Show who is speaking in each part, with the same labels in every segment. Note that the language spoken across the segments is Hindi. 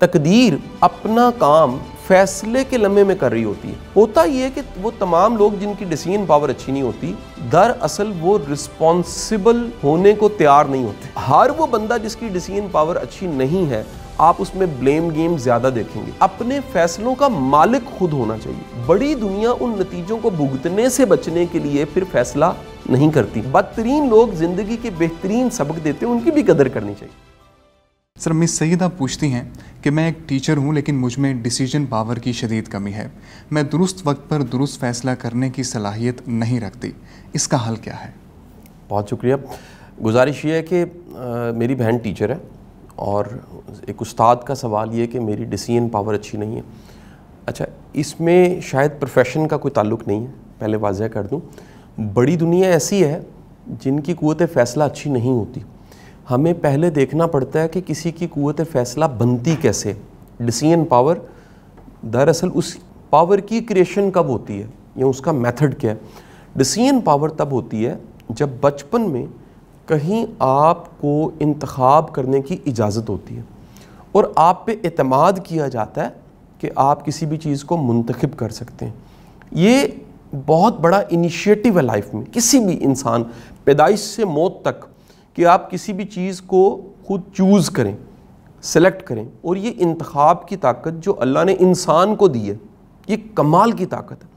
Speaker 1: तकदीर अपना काम फैसले के लम्हे में कर रही होती है होता यह है कि वो तमाम लोग जिनकी डिसीजन पावर अच्छी नहीं होती दर असल वो रिस्पॉन्सिबल होने को तैयार नहीं होते हर वो बंदा जिसकी डिसीजन पावर अच्छी नहीं है आप उसमें ब्लेम गेम ज्यादा देखेंगे अपने फैसलों का मालिक खुद होना चाहिए बड़ी दुनिया उन नतीजों को भुगतने से बचने के लिए फिर फैसला नहीं करती बदतरीन लोग जिंदगी के बेहतरीन सबक देते हैं उनकी भी कदर करनी चाहिए सर मिस सईदा पूछती हैं कि मैं एक टीचर हूं लेकिन मुझ में डिसीजन पावर की शदीद कमी है मैं दुरुस्त वक्त पर दुरुस्त फैसला करने की सलाहियत नहीं रखती इसका हल क्या है बहुत शुक्रिया गुजारिश ये है कि आ, मेरी बहन टीचर है और एक उस्ताद का सवाल ये कि मेरी डिसीजन पावर अच्छी नहीं है अच्छा इसमें शायद प्रोफेशन का कोई ताल्लुक नहीं है पहले वाजह कर दूँ बड़ी दुनिया ऐसी है जिनकी क़वत फ़ैसला अच्छी नहीं होती हमें पहले देखना पड़ता है कि किसी की कुत फ़ैसला बनती कैसे डिसीजन पावर दरअसल उस पावर की क्रिएशन कब होती है या उसका मेथड क्या है डिसीजन पावर तब होती है जब बचपन में कहीं आपको इंतखब करने की इजाज़त होती है और आप पे अतमाद किया जाता है कि आप किसी भी चीज़ को मंतखब कर सकते हैं ये बहुत बड़ा इनिशिएटिव है लाइफ में किसी भी इंसान पैदाइश से मौत तक कि आप किसी भी चीज़ को खुद चूज़ करें सेलेक्ट करें और ये इंतखब की ताकत जो अल्लाह ने इंसान को दी है ये कमाल की ताकत है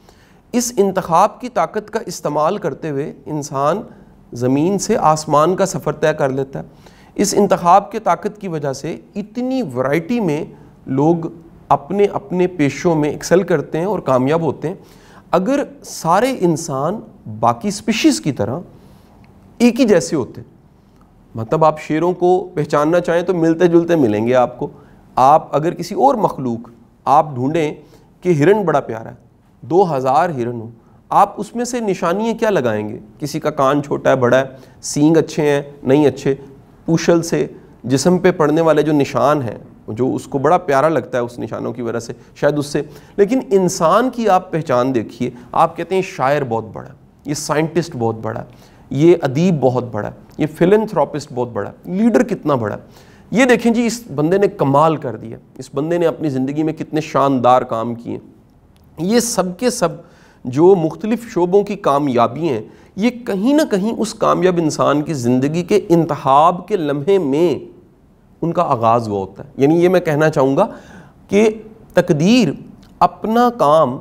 Speaker 1: इस इंतखब की ताकत का इस्तेमाल करते हुए इंसान ज़मीन से आसमान का सफ़र तय कर लेता है इस इंतखब के ताकत की वजह से इतनी वैरायटी में लोग अपने अपने पेशों में एक्सेल करते हैं और कामयाब होते हैं अगर सारे इंसान बाकी स्पीशीज़ की तरह एक ही जैसे होते मतलब आप शेरों को पहचानना चाहें तो मिलते जुलते मिलेंगे आपको आप अगर किसी और मखलूक आप ढूंढें कि हिरन बड़ा प्यारा है दो हज़ार हिरन हो आप उसमें से निशानियाँ क्या लगाएंगे किसी का कान छोटा है बड़ा है सींग अच्छे हैं नहीं अच्छे पूशल से जिसम पे पड़ने वाले जो निशान हैं जो उसको बड़ा प्यारा लगता है उस निशानों की वजह से शायद उससे लेकिन इंसान की आप पहचान देखिए आप कहते हैं शायर बहुत बड़ा ये साइंटिस्ट बहुत बड़ा ये अदीब बहुत बड़ा ये फिलेंथ्रॉपिस्ट बहुत बड़ा लीडर कितना बड़ा ये देखें जी इस बंदे ने कमाल कर दिया इस बंदे ने अपनी ज़िंदगी में कितने शानदार काम किए ये सब के सब जो मुख्तलिफ़ शोबों की कामयाबी हैं ये कहीं ना कहीं उस कामयाब इंसान की ज़िंदगी के इंतहाब के लम्हे में उनका आगाज़ हुआ होता है यानी ये मैं कहना चाहूँगा कि तकदीर अपना काम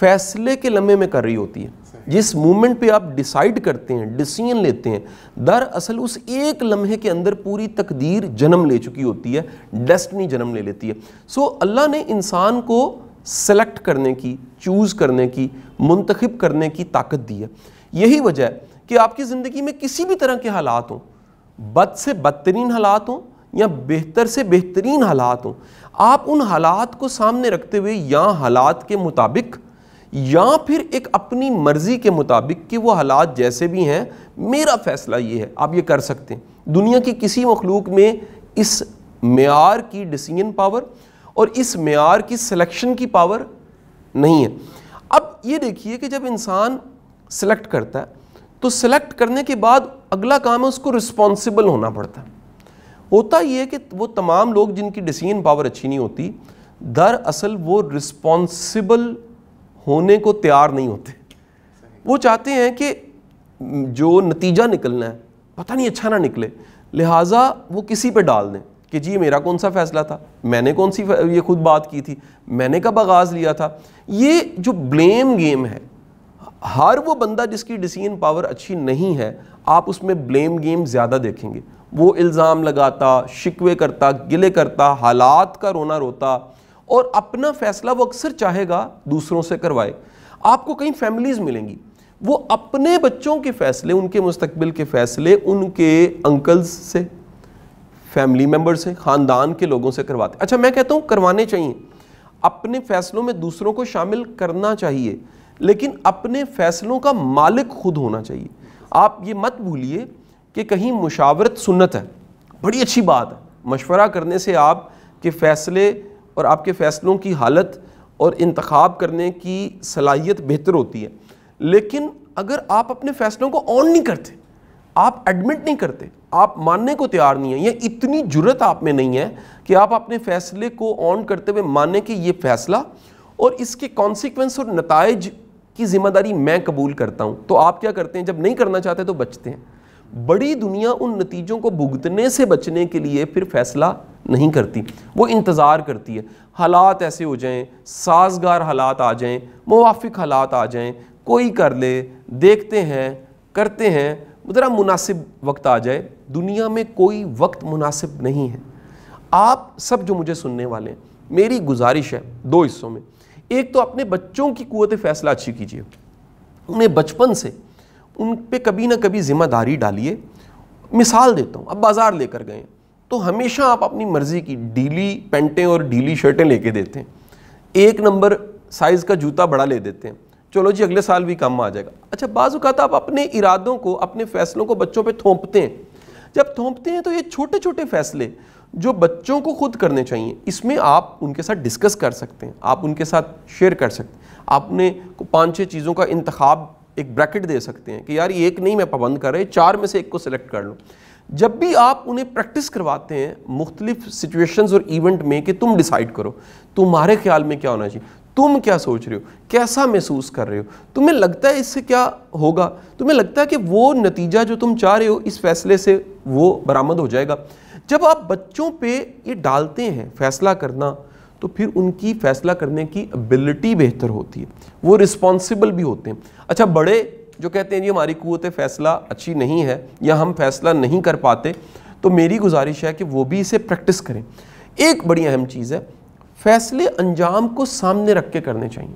Speaker 1: फ़ैसले के लम्हे में कर रही होती है जिस मोमेंट पे आप डिसाइड करते हैं डिसीजन लेते हैं दरअसल उस एक लम्हे के अंदर पूरी तकदीर जन्म ले चुकी होती है डेस्टनी जन्म ले लेती है सो अल्लाह ने इंसान को सेलेक्ट करने की चूज़ करने की मुंतखब करने की ताकत दी है यही वजह है कि आपकी ज़िंदगी में किसी भी तरह के हालात हों बद से बदतरीन हालात हों या बेहतर से बेहतरीन हालात हों आप उन हालात को सामने रखते हुए या हालात के मुताबिक या फिर एक अपनी मर्ज़ी के मुताबिक कि वो हालात जैसे भी हैं मेरा फैसला ये है आप ये कर सकते हैं दुनिया की किसी मखलूक में इस मैार की डिसीजन पावर और इस मैार की सिलेक्शन की पावर नहीं है अब ये देखिए कि जब इंसान सिलेक्ट करता है तो सिलेक्ट करने के बाद अगला काम है उसको रिस्पॉन्सिबल होना पड़ता है होता ये है कि वो तमाम लोग जिनकी डिसीजन पावर अच्छी नहीं होती दरअसल वो रिस्पॉन्सिबल होने को तैयार नहीं होते वो चाहते हैं कि जो नतीजा निकलना है पता नहीं अच्छा ना निकले लिहाजा वो किसी पे डाल दें कि जी मेरा कौन सा फ़ैसला था मैंने कौन सी ये खुद बात की थी मैंने कब आगाज़ लिया था ये जो ब्लेम गेम है हर वो बंदा जिसकी डिसीजन पावर अच्छी नहीं है आप उसमें ब्लेम गेम ज़्यादा देखेंगे वो इल्ज़ाम लगाता शिकवे करता गिले करता हालात का रोना रोता और अपना फैसला वो अक्सर चाहेगा दूसरों से करवाए आपको कई फैमिलीज़ मिलेंगी वो अपने बच्चों के फ़ैसले उनके मुस्तबिल के फ़ैसले उनके अंकल्स से फैमिली मेम्बर से ख़ानदान के लोगों से करवाते अच्छा मैं कहता हूँ करवाने चाहिए अपने फ़ैसलों में दूसरों को शामिल करना चाहिए लेकिन अपने फ़ैसलों का मालिक खुद होना चाहिए आप ये मत भूलिए कि कहीं मुशावरत सुन्नत है बड़ी अच्छी बात है मशवरा करने से आप के फ़ैसले और आपके फ़ैसलों की हालत और इंतखब करने की सलाहियत बेहतर होती है लेकिन अगर आप अपने फ़ैसलों को ऑन नहीं करते आप एडमिट नहीं करते आप मानने को तैयार नहीं है या इतनी जरूरत आप में नहीं है कि आप अपने फ़ैसले को ऑन करते हुए माने कि ये फ़ैसला और इसके कॉन्सिक्वेंस और नतज की ज़िम्मेदारी मैं कबूल करता हूँ तो आप क्या करते हैं जब नहीं करना चाहते तो बचते हैं बड़ी दुनिया उन नतीजों को भुगतने से बचने के लिए फिर फैसला नहीं करती वो इंतज़ार करती है हालात ऐसे हो जाएं साजगार हालात आ जाएं मुआफिक हालात आ जाएं कोई कर ले देखते हैं करते हैं ज़रा मुनासिब वक्त आ जाए दुनिया में कोई वक्त मुनासिब नहीं है आप सब जो मुझे सुनने वाले हैं मेरी गुजारिश है दो हिस्सों में एक तो अपने बच्चों की कुत फ़ैसला अच्छी कीजिए उन्हें बचपन से उन पर कभी ना कभी ज़िम्मेदारी डालिए मिसाल देता हूँ अब बाज़ार लेकर गए तो हमेशा आप अपनी मर्ज़ी की ढीली पेंटें और ढीली शर्टें लेके देते हैं एक नंबर साइज़ का जूता बड़ा ले देते हैं चलो जी अगले साल भी काम आ जाएगा अच्छा बाज़ात आप अपने इरादों को अपने फैसलों को बच्चों पर थोपते हैं जब थोपते हैं तो ये छोटे छोटे फैसले जो बच्चों को खुद करने चाहिए इसमें आप उनके साथ डिस्कस कर सकते हैं आप उनके साथ शेयर कर सकते हैं आपने पाँच छः चीज़ों का इंतखब एक ब्रैकेट दे सकते हैं कि यार ये एक नहीं मैं पाबंद कर रहा चार में से एक को सिलेक्ट कर लूँ जब भी आप उन्हें प्रैक्टिस करवाते हैं मुख्तलिफ सिचुएशंस और इवेंट में कि तुम डिसाइड करो तुम्हारे ख्याल में क्या होना चाहिए तुम क्या सोच रहे हो कैसा महसूस कर रहे हो तुम्हें लगता है इससे क्या होगा तुम्हें लगता है कि वो नतीजा जो तुम चाह रहे हो इस फैसले से वो बरामद हो जाएगा जब आप बच्चों पे ये डालते हैं फैसला करना तो फिर उनकी फैसला करने की एबिलिटी बेहतर होती है वो रिस्पॉन्सिबल भी होते हैं अच्छा बड़े जो कहते हैं जी हमारी कुत फ़ैसला अच्छी नहीं है या हम फैसला नहीं कर पाते तो मेरी गुजारिश है कि वो भी इसे प्रैक्टिस करें एक बड़ी अहम चीज़ है फैसले अंजाम को सामने रख के करने चाहिए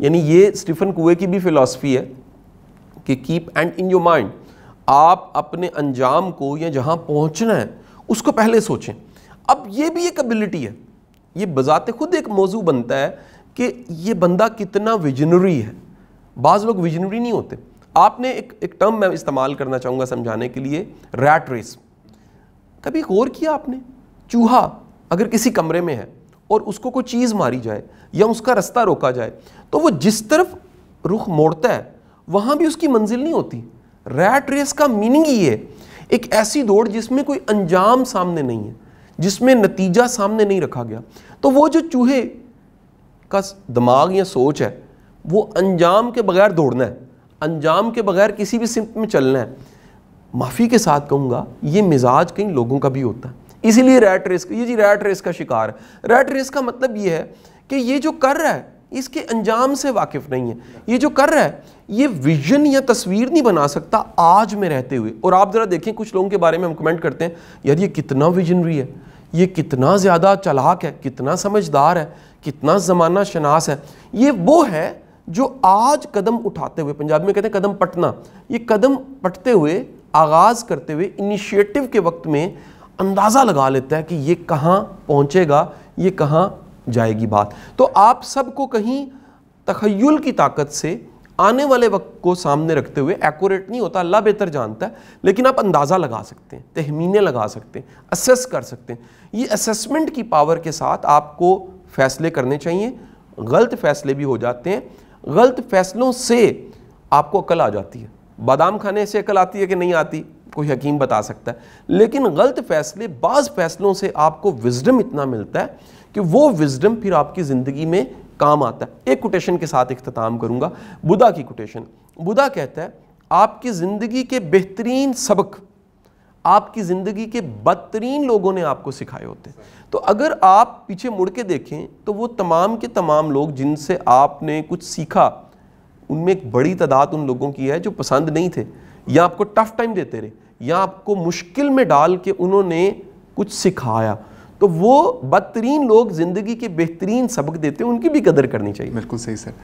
Speaker 1: यानी ये स्टीफन कुए की भी फ़िलासफ़ी है कि keep end in your mind आप अपने अंजाम को या जहाँ पहुँचना है उसको पहले सोचें अब ये भी एक एबिलिटी है ये बज़ात खुद एक मौजू बनता है कि ये बंदा कितना विजनरी है बाज़ लोग विजनरी नहीं होते आपने एक एक टर्म मैं इस्तेमाल करना चाहूँगा समझाने के लिए रैट रेस कभी गौर किया आपने चूहा अगर किसी कमरे में है और उसको कोई चीज़ मारी जाए या उसका रास्ता रोका जाए तो वो जिस तरफ रुख मोड़ता है वहाँ भी उसकी मंजिल नहीं होती रैट रेस का मीनिंग ही है एक ऐसी दौड़ जिसमें कोई अंजाम सामने नहीं है जिसमें नतीजा सामने नहीं रखा गया तो वो जो चूहे का दिमाग या सोच है वो अंजाम के बगैर दौड़ना है अंजाम के बगैर किसी भी सिमत में चलना है माफ़ी के साथ कहूँगा ये मिजाज कई लोगों का भी होता है इसीलिए रेट रेस का ये जी रेट रेस का शिकार है रेट रेस का मतलब ये है कि ये जो कर रहा है इसके अंजाम से वाकिफ नहीं है ये जो कर रहा है ये विजन या तस्वीर नहीं बना सकता आज में रहते हुए और आप ज़रा देखें कुछ लोगों के बारे में हम कमेंट करते हैं यार ये कितना विजनरी है ये कितना ज़्यादा चलाक है कितना समझदार है कितना ज़माना शनास है ये वो है जो आज कदम उठाते हुए पंजाब में कहते हैं कदम पटना ये कदम पटते हुए आगाज़ करते हुए इनिशिएटिव के वक्त में अंदाज़ा लगा लेता है कि ये कहाँ पहुँचेगा ये कहाँ जाएगी बात तो आप सबको कहीं तखयल की ताकत से आने वाले वक्त को सामने रखते हुए एक्यूरेट नहीं होता अल्लाह बेहतर जानता है लेकिन आप अंदाज़ा लगा सकते हैं तहमीने लगा सकते हैं असेस कर सकते हैं ये असेसमेंट की पावर के साथ आपको फ़ैसले करने चाहिए गलत फ़ैसले भी हो जाते हैं गलत फ़ैसलों से आपको अकल आ जाती है बादाम खाने से अकल आती है कि नहीं आती कोई हकीम बता सकता है लेकिन गलत फ़ैसले बाज़ फ़ैसलों से आपको विजडम इतना मिलता है कि वो विजडम फिर आपकी ज़िंदगी में काम आता है एक कोटेशन के साथ इख्ताम करूँगा बुदा की कोटेशन बुदा कहता है आपकी ज़िंदगी के बेहतरीन सबक आपकी ज़िंदगी के बदतरीन लोगों ने आपको सिखाए होते हैं तो अगर आप पीछे मुड़ के देखें तो वो तमाम के तमाम लोग जिनसे आपने कुछ सीखा उनमें एक बड़ी तादाद उन लोगों की है जो पसंद नहीं थे या आपको टफ़ टाइम देते रहे या आपको मुश्किल में डाल के उन्होंने कुछ सिखाया तो वो बदतरीन लोग ज़िंदगी के बेहतरीन सबक देते हैं उनकी भी कदर करनी चाहिए बिल्कुल सही सर